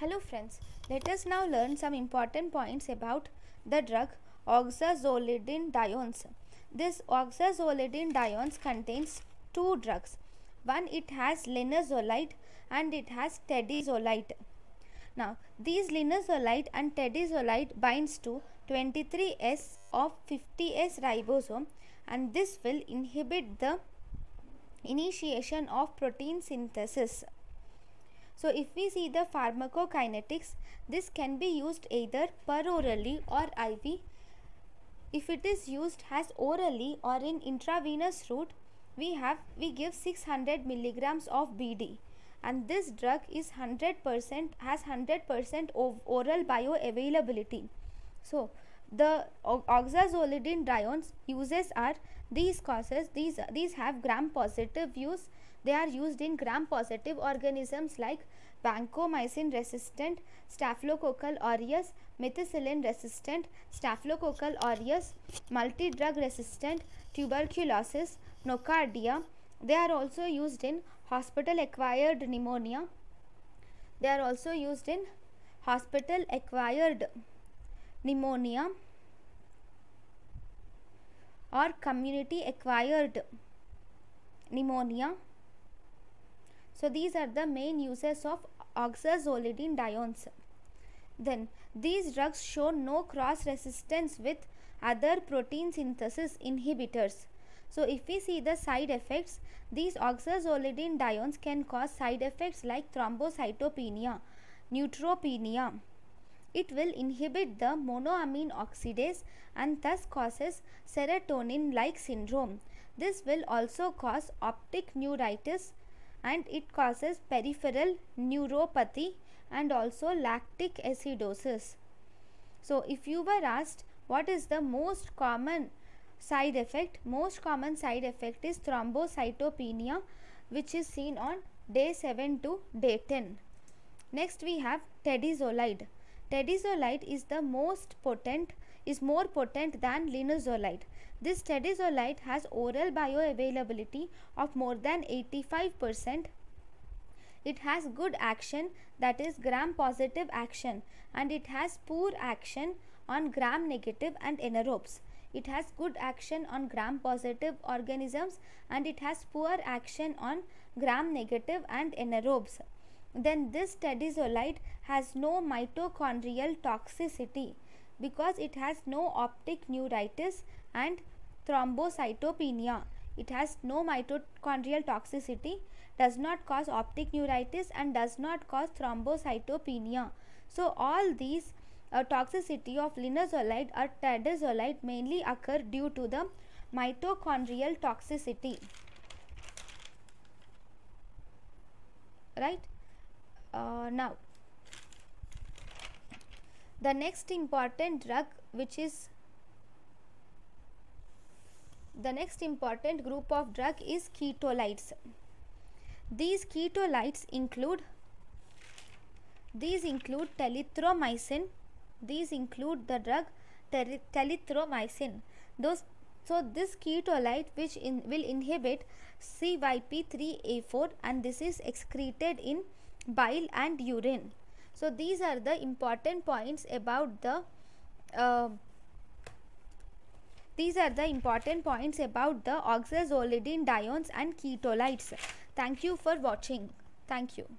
Hello friends, let us now learn some important points about the drug oxazolidindiones. This oxazolidindiones contains two drugs. One it has linazolide and it has tedizolide. Now these linazolide and tedizolide binds to 23S of 50S ribosome and this will inhibit the initiation of protein synthesis. So if we see the pharmacokinetics, this can be used either perorally or IV. If it is used as orally or in intravenous route, we have we give 600 milligrams of BD and this drug is 100% has 100% of oral bioavailability. So the oxazolidine diones uses are these causes these these have gram positive use they are used in gram-positive organisms like vancomycin-resistant staphylococcal aureus, methicillin-resistant staphylococcal aureus, multi-drug-resistant tuberculosis, nocardia. They are also used in hospital-acquired pneumonia. They are also used in hospital-acquired pneumonia or community-acquired pneumonia so these are the main uses of oxazolidine diones. Then these drugs show no cross resistance with other protein synthesis inhibitors. So if we see the side effects, these oxazolidine diones can cause side effects like thrombocytopenia, neutropenia. It will inhibit the monoamine oxidase and thus causes serotonin-like syndrome. This will also cause optic neuritis, and it causes peripheral neuropathy and also lactic acidosis. So, if you were asked what is the most common side effect, most common side effect is thrombocytopenia which is seen on day 7 to day 10. Next we have tedizolide. Tedizolide is the most potent is more potent than linozolide. This tedazolide has oral bioavailability of more than 85%. It has good action that is gram positive action and it has poor action on gram negative and anaerobes. It has good action on gram positive organisms and it has poor action on gram negative and anaerobes. Then this tedazolide has no mitochondrial toxicity because it has no optic neuritis and thrombocytopenia. It has no mitochondrial toxicity, does not cause optic neuritis and does not cause thrombocytopenia. So all these uh, toxicity of linazolide or tadazolide mainly occur due to the mitochondrial toxicity. Right? Uh, now, the next important drug which is the next important group of drug is ketolites. These ketolites include these include telithromycin. These include the drug telithromycin. Those so this ketolite which in, will inhibit CYP3A4 and this is excreted in bile and urine so these are the important points about the uh, these are the important points about the oxazolidine diones and ketolides. thank you for watching thank you